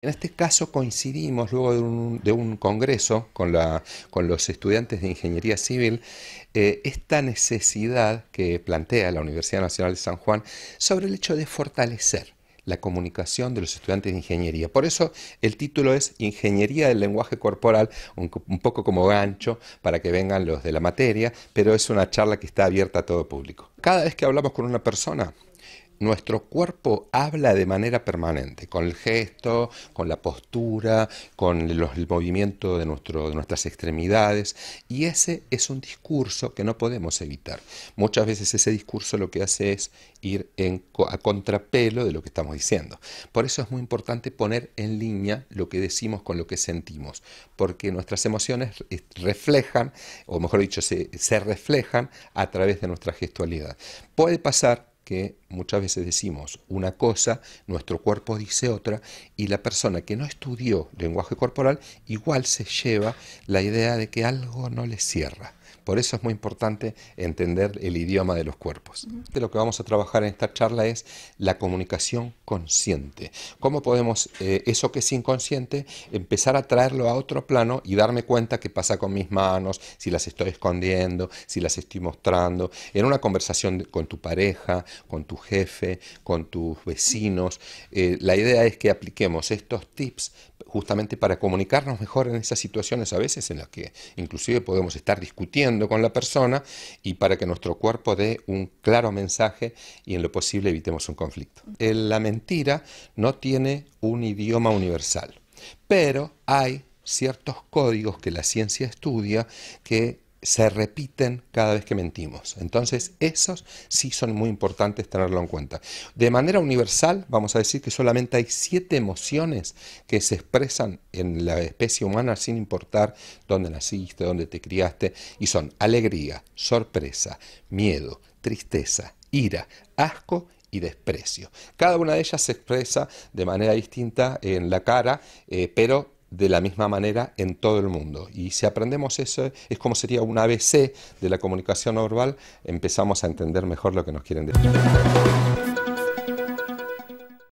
En este caso coincidimos luego de un, congreso con, los estudiantes de Ingeniería Civil eh, esta necesidad que plantea la Universidad Nacional de San Juan sobre el hecho de fortalecer la comunicación de los estudiantes de ingeniería. Por eso el título es Ingeniería del lenguaje corporal, un, un, poco como gancho para que vengan los de la materia, pero es una charla que está abierta a todo público. Cada vez que hablamos con una persona, nuestro cuerpo habla de manera permanente, con el gesto, con la postura, con el movimiento de, nuestras extremidades, y ese es un discurso que no podemos evitar. Muchas veces ese discurso lo que hace es ir en, a contrapelo de lo que estamos diciendo. Por eso es muy importante poner en línea lo que decimos con lo que sentimos, porque nuestras emociones reflejan, o mejor dicho, se, se reflejan a través de nuestra gestualidad. Puede pasar que muchas veces decimos una cosa, nuestro cuerpo dice otra, y la persona que no estudió lenguaje corporal igual se lleva la idea de que algo no le cierra. Por eso es muy importante entender el idioma de los cuerpos. De lo que vamos a trabajar en esta charla es la comunicación consciente. ¿Cómo podemos eh, eso que es inconsciente empezar a traerlo a otro plano y darme cuenta qué pasa con mis manos, si las estoy escondiendo, si las estoy mostrando, en una conversación con tu pareja, con tu jefe, con tus vecinos. Eh, la idea es que apliquemos estos tips justamente para comunicarnos mejor en esas situaciones a veces en las que inclusive podemos estar discutiendo con la persona y para que nuestro cuerpo dé un claro mensaje y en lo posible evitemos un conflicto. Eh, la mentira no tiene un idioma universal, pero hay ciertos códigos que la ciencia estudia que se repiten cada vez que mentimos. Entonces, esos sí son muy importantes tenerlo en cuenta. De manera universal, vamos a decir que solamente hay siete emociones que se expresan en la especie humana sin importar dónde naciste, dónde te criaste, y son alegría, sorpresa, miedo, tristeza, ira, asco y desprecio. Cada una de ellas se expresa de manera distinta en la cara, eh, pero de la misma manera en todo el mundo. Y si aprendemos eso, es como sería un ABC de la comunicación no verbal, empezamos a entender mejor lo que nos quieren decir.